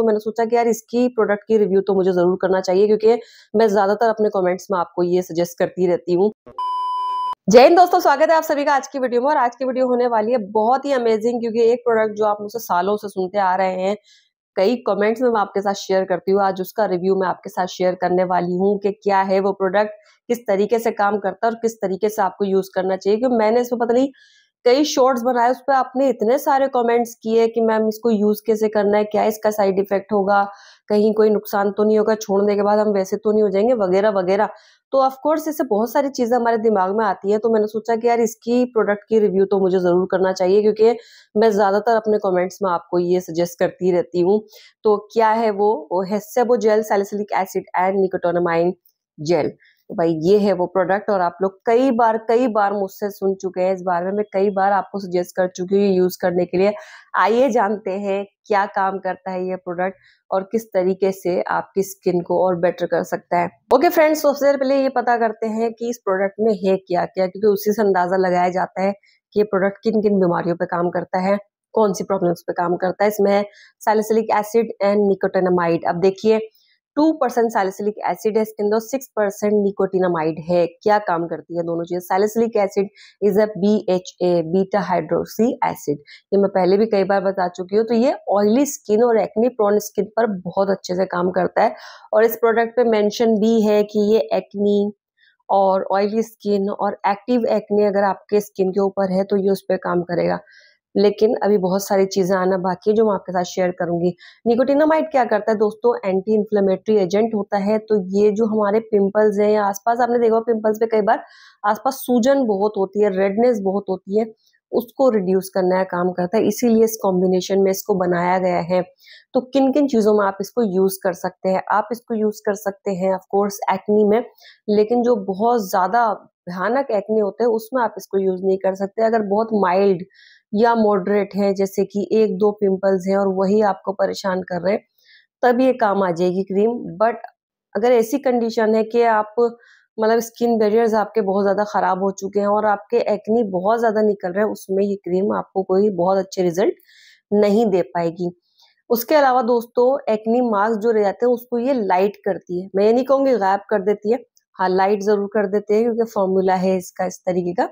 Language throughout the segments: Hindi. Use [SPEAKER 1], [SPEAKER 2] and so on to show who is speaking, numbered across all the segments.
[SPEAKER 1] तो मैंने सोचा कि यार इसकी प्रोडक्ट की रिव्यू तो मुझे ज़रूर करना चाहिए क्योंकि मैं ज़्यादातर अपने कॉमेंट्स में आपको ये सजेस्ट करती रहती हूँ जय हिंद दोस्तों स्वागत है आप सभी का आज की वीडियो में और आज की वीडियो होने वाली है बहुत ही अमेजिंग क्योंकि एक प्रोडक्ट जो आप मुझसे सालों से सुनते आ रहे हैं कई कमेंट्स में मैं आपके साथ शेयर करती हूँ आज उसका रिव्यू मैं आपके साथ शेयर करने वाली हूँ कि क्या है वो प्रोडक्ट किस तरीके से काम करता है और किस तरीके से आपको यूज करना चाहिए क्योंकि मैंने इसमें पता नहीं कई शॉर्ट्स बनाए उस पर आपने इतने सारे कमेंट्स किए कि मैम इसको यूज़ कैसे करना है क्या इसका साइड इफेक्ट होगा कहीं कोई नुकसान तो नहीं होगा छोड़ने के बाद हम वैसे तो नहीं हो जाएंगे वगैरह वगैरह तो ऑफकोर्स इससे बहुत सारी चीज़ें हमारे दिमाग में आती है तो मैंने सोचा कि यार इसकी प्रोडक्ट की रिव्यू तो मुझे ज़रूर करना चाहिए क्योंकि मैं ज़्यादातर अपने कॉमेंट्स में आपको ये सजेस्ट करती रहती हूँ तो क्या है वो, वो हेस्सेबो gel salicylic acid and nicotinamide gel कि भाई ये है वो प्रोडक्ट और आप लोग कई बार कई बार मुझसे सुन चुके हैं इस बारे में मैं कई बार आपको सजेस्ट कर चुकी हूँ यूज करने के लिए आइए जानते हैं क्या काम करता है ये प्रोडक्ट और किस तरीके से आपकी स्किन को और बेटर कर सकता है ओके फ्रेंड्स सबसे पहले ये पता करते हैं कि इस प्रोडक्ट में है क्या क्या क्योंकि उसी से अंदाजा लगाया जाता है कि ये प्रोडक्ट किन किन बीमारियों पर काम करता है कौन सी प्रॉब्लम्स पे काम करता है इसमें है सैलिसिलिक एसिड एंड निकोटेनामाइड अब देखिए टू परसेंट सैलिसिलिक एसिड है इसके अंदर सिक्स परसेंट निकोटिनामाइड है क्या काम करती है दोनों चीज़ें salicylic acid is a B H A beta hydroxy acid ये मैं पहले भी कई बार बता चुकी हूँ तो ये ऑयली स्किन और एक्नी प्रोन स्किन पर बहुत अच्छे से काम करता है और इस प्रोडक्ट पे मेंशन भी है कि ये एक्नी और ऑयली स्किन और एक्टिव एक्ने अगर आपके स्किन के ऊपर है तो ये उस पर काम करेगा लेकिन अभी बहुत सारी चीज़ें आना बाकी है जो मैं आपके साथ शेयर करूंगी निकोटिनामाइड क्या करता है दोस्तों एंटी इन्फ्लेमेटरी एजेंट होता है तो ये जो हमारे पिंपल्स हैं या आसपास आपने देखा पिंपल्स पे कई बार आसपास सूजन बहुत होती है रेडनेस बहुत होती है उसको रिड्यूस करने का काम करता है इसीलिए इस कॉम्बिनेशन में इसको बनाया गया है तो किन किन चीज़ों में आप इसको यूज़ कर सकते हैं आप इसको यूज़ कर सकते हैं ऑफकोर्स एक्नी में लेकिन जो बहुत ज़्यादा भयानक एक्ने होते हैं उसमें आप इसको यूज़ नहीं कर सकते अगर बहुत माइल्ड या मॉडरेट है जैसे कि एक दो पिंपल्स हैं और वही आपको परेशान कर रहे हैं तब ये काम आ जाएगी क्रीम बट अगर ऐसी कंडीशन है कि आप मतलब स्किन बैरियर्स आपके बहुत ज़्यादा ख़राब हो चुके हैं और आपके एक्नी बहुत ज़्यादा निकल रहे हैं उसमें ये क्रीम आपको कोई बहुत अच्छे रिजल्ट नहीं दे पाएगी उसके अलावा दोस्तों एक्नी मास्क जो रह जाते हैं उसको ये लाइट करती है मैं ये नहीं कहूँगी गायब कर देती है लाइट ज़रूर कर देते हैं क्योंकि फॉर्मूला है इसका इस तरीके का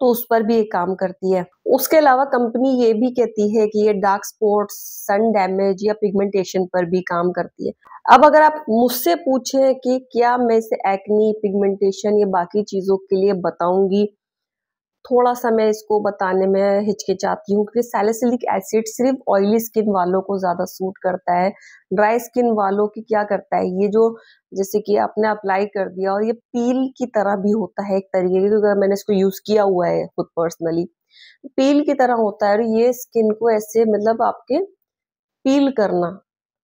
[SPEAKER 1] तो उस पर भी ये काम करती है उसके अलावा कंपनी ये भी कहती है कि ये डार्क स्पॉट्स सन डैमेज या पिगमेंटेशन पर भी काम करती है अब अगर आप मुझसे पूछें कि क्या मैं इसे एक्नी पिगमेंटेशन या बाकी चीज़ों के लिए बताऊंगी थोड़ा सा मैं इसको बताने में हिचकिचाती हूँ क्योंकि सैलिसिलिक एसिड सिर्फ ऑयली स्किन वालों को ज़्यादा सूट करता है ड्राई स्किन वालों की क्या करता है ये जो जैसे कि आपने अप्लाई कर दिया और ये पील की तरह भी होता है एक तरीके की क्योंकि मैंने इसको यूज़ किया हुआ है खुद पर्सनली पील की तरह होता है और ये स्किन को ऐसे मतलब आपके पील करना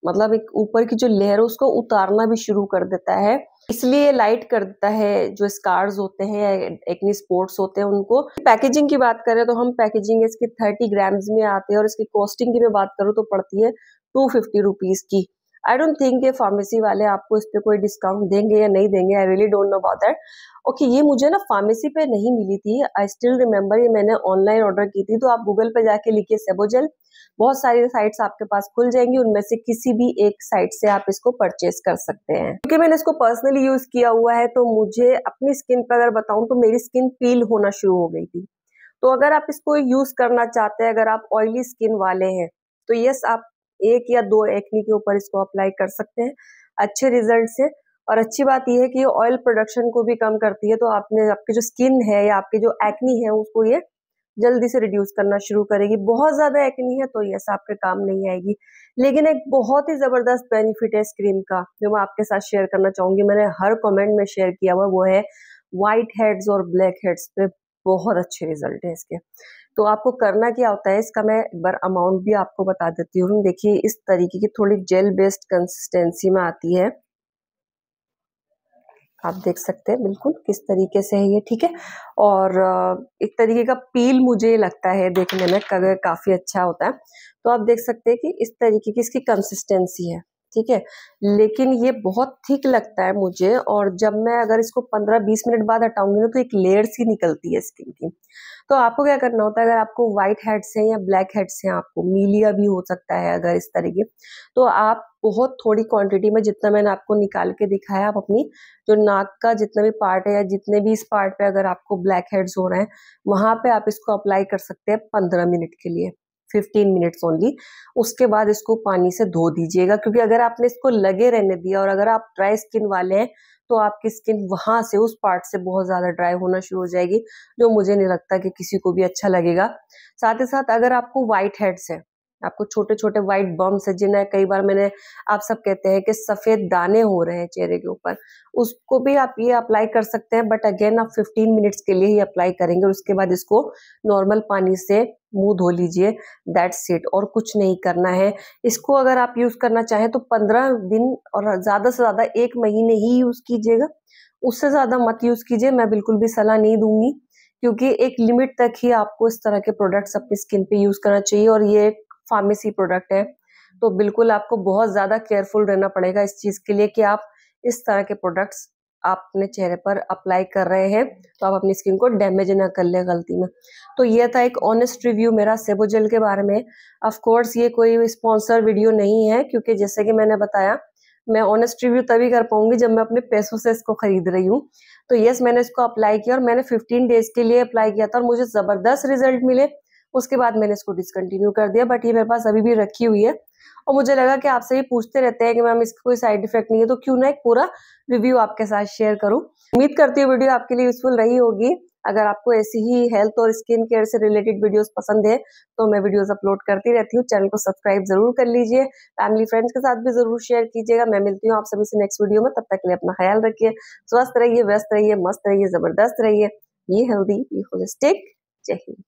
[SPEAKER 1] मतलब एक ऊपर की जो लेयर है उसको उतारना भी शुरू कर देता है इसलिए लाइट करता है जो स्कार्स होते हैं एक्नी स्पोर्ट्स होते हैं उनको पैकेजिंग की बात करें तो हम पैकेजिंग इसकी थर्टी ग्राम्स में आते हैं और इसकी कॉस्टिंग की मैं बात करूँ तो पड़ती है टू फिफ्टी रुपीज़ की आई डोंट थिंक ये फार्मेसी वाले आपको इस पर कोई डिस्काउंट देंगे या नहीं देंगे I really don't know about that okay ये मुझे ना फार्मेसी पे नहीं मिली थी आई स्टिल रिमेम्बर ये मैंने ऑनलाइन ऑर्डर की थी तो आप गूगल पे जाके लिखिए सेबोजेल बहुत सारी साइट्स आपके पास खुल जाएंगी उनमें से किसी भी एक साइट से आप इसको परचेज कर सकते हैं क्योंकि मैंने इसको पर्सनली यूज किया हुआ है तो मुझे अपनी स्किन पर अगर बताऊं तो मेरी स्किन पील होना शुरू हो गई थी तो अगर आप इसको यूज करना चाहते हैं अगर आप ऑयली स्किन वाले हैं तो यस आप एक या दो एक्नी के ऊपर इसको अप्लाई कर सकते हैं अच्छे रिजल्ट से और अच्छी बात यह है कि ये ऑयल प्रोडक्शन को भी कम करती है तो आपने आपकी जो स्किन है या आपके जो एक्नी है उसको ये जल्दी से रिड्यूस करना शुरू करेगी बहुत ज़्यादा एक्नी है तो यस आपके काम नहीं आएगी लेकिन एक बहुत ही ज़बरदस्त बेनिफिट है इस क्रीम का जो मैं आपके साथ शेयर करना चाहूंगी मैंने हर कमेंट में शेयर किया हुआ वो है व्हाइट हेड्स और ब्लैक हेड्स पे बहुत अच्छे रिजल्ट है इसके तो आपको करना क्या होता है इसका मैं एक बार अमाउंट भी आपको बता देती हूँ देखिए इस तरीके की थोड़ी जेल बेस्ड कंसिस्टेंसी में आती है आप देख सकते हैं बिल्कुल किस तरीके से है ये ठीक है और एक तरीके का पील मुझे लगता है देखने में काफ़ी अच्छा होता है तो आप देख सकते हैं कि इस तरीके की इसकी कंसिस्टेंसी है ठीक है लेकिन ये बहुत थिक लगता है मुझे और जब मैं अगर इसको 15-20 मिनट बाद हटाऊंगी ना तो एक लेयर सी निकलती है स्किन की तो आपको क्या करना होता है अगर आपको व्हाइट हेड्स हैं या ब्लैक हेड्स हैं आपको मीलिया भी हो सकता है अगर इस तरह की तो आप बहुत थोड़ी क्वांटिटी में जितना मैंने आपको निकाल के दिखाया आप अपनी जो नाक का जितना भी पार्ट है या जितने भी इस पार्ट पे अगर आपको ब्लैक हेड्स हो रहे हैं वहां पे आप इसको अप्लाई कर सकते हैं पंद्रह मिनट के लिए 15 मिनट्स ओनली उसके बाद इसको पानी से धो दीजिएगा क्योंकि अगर आपने इसको लगे रहने दिया और अगर आप ड्राई स्किन वाले हैं तो आपकी स्किन वहां से उस पार्ट से बहुत ज़्यादा ड्राई होना शुरू हो जाएगी जो मुझे नहीं लगता कि किसी को भी अच्छा लगेगा साथ ही साथ अगर आपको वाइट हेड्स है आपको छोटे छोटे व्हाइट बम्स है जिन्हें कई बार मैंने आप सब कहते हैं कि सफ़ेद दाने हो रहे हैं चेहरे के ऊपर उसको भी आप ये अप्लाई कर सकते हैं बट अगेन आप 15 मिनट्स के लिए ही अप्लाई करेंगे और उसके बाद इसको नॉर्मल पानी से मुंह धो लीजिए दैट्स इट और कुछ नहीं करना है इसको अगर आप यूज़ करना चाहें तो पंद्रह दिन और ज़्यादा से ज़्यादा एक महीने ही यूज़ कीजिएगा उससे ज़्यादा मत यूज़ कीजिए मैं बिल्कुल भी सलाह नहीं दूंगी क्योंकि एक लिमिट तक ही आपको इस तरह के प्रोडक्ट्स अपनी स्किन पे यूज़ करना चाहिए और ये फार्मेसी प्रोडक्ट है तो बिल्कुल आपको बहुत ज़्यादा केयरफुल रहना पड़ेगा इस चीज़ के लिए कि आप इस तरह के प्रोडक्ट्स आप अपने चेहरे पर अप्लाई कर रहे हैं तो आप अपनी स्किन को डैमेज ना कर लें गलती में तो यह था एक ऑनेस्ट रिव्यू मेरा सेबोजेल के बारे में ऑफ कोर्स ये कोई स्पॉन्सर वीडियो नहीं है क्योंकि जैसे कि मैंने बताया मैं ऑनेस्ट रिव्यू तभी कर पाऊंगी जब मैं अपने पैसों से इसको खरीद रही हूँ तो यस मैंने इसको अप्लाई किया और मैंने 15 डेज के लिए अप्लाई किया था और मुझे ज़बरदस्त रिजल्ट मिले उसके बाद मैंने इसको डिसकंटिन्यू कर दिया बट ये मेरे पास अभी भी रखी हुई है और मुझे लगा कि आपसे भी पूछते रहते हैं कि मैम इसका कोई साइड इफेक्ट नहीं है तो क्यों ना एक पूरा रिव्यू आपके साथ शेयर करूँ उम्मीद करती हूँ वीडियो आपके लिए यूजफुल रही होगी अगर आपको ऐसी ही हेल्थ और स्किन केयर से रिलेटेड वीडियोस पसंद है तो मैं वीडियोस अपलोड करती रहती हूँ चैनल को सब्सक्राइब जरूर कर लीजिए फैमिली फ्रेंड्स के साथ भी जरूर शेयर कीजिएगा मैं मिलती हूँ आप सभी से नेक्स्ट वीडियो में तब तक के लिए अपना ख्याल रखिए स्वस्थ रहिए व्यस्त रहिए मस्त रहिए जबरदस्त रहिए ये हेल्दी ये होलिस्टिक जय हिंद